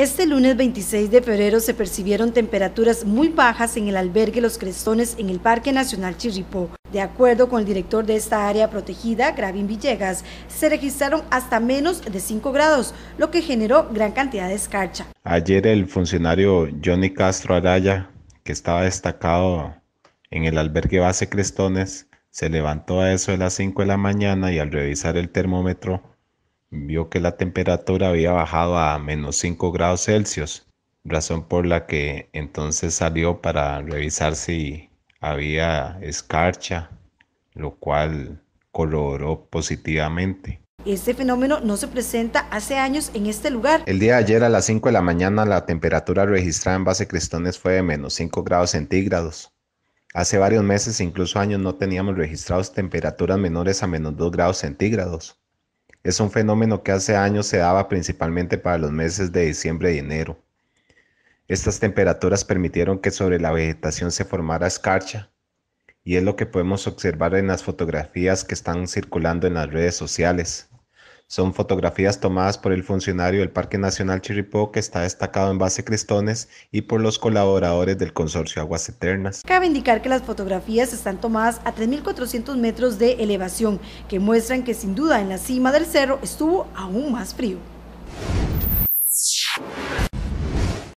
Este lunes 26 de febrero se percibieron temperaturas muy bajas en el albergue Los Crestones en el Parque Nacional Chirripó. De acuerdo con el director de esta área protegida, Gravin Villegas, se registraron hasta menos de 5 grados, lo que generó gran cantidad de escarcha. Ayer el funcionario Johnny Castro Araya, que estaba destacado en el albergue base Crestones, se levantó a eso de las 5 de la mañana y al revisar el termómetro vio que la temperatura había bajado a menos 5 grados Celsius, razón por la que entonces salió para revisar si había escarcha, lo cual coloró positivamente. Este fenómeno no se presenta hace años en este lugar. El día de ayer a las 5 de la mañana la temperatura registrada en base cristones fue de menos 5 grados centígrados. Hace varios meses, incluso años, no teníamos registrados temperaturas menores a menos 2 grados centígrados. Es un fenómeno que hace años se daba principalmente para los meses de diciembre y enero. Estas temperaturas permitieron que sobre la vegetación se formara escarcha y es lo que podemos observar en las fotografías que están circulando en las redes sociales. Son fotografías tomadas por el funcionario del Parque Nacional Chirripó que está destacado en Base cristones, y por los colaboradores del consorcio Aguas Eternas. Cabe indicar que las fotografías están tomadas a 3.400 metros de elevación, que muestran que sin duda en la cima del cerro estuvo aún más frío.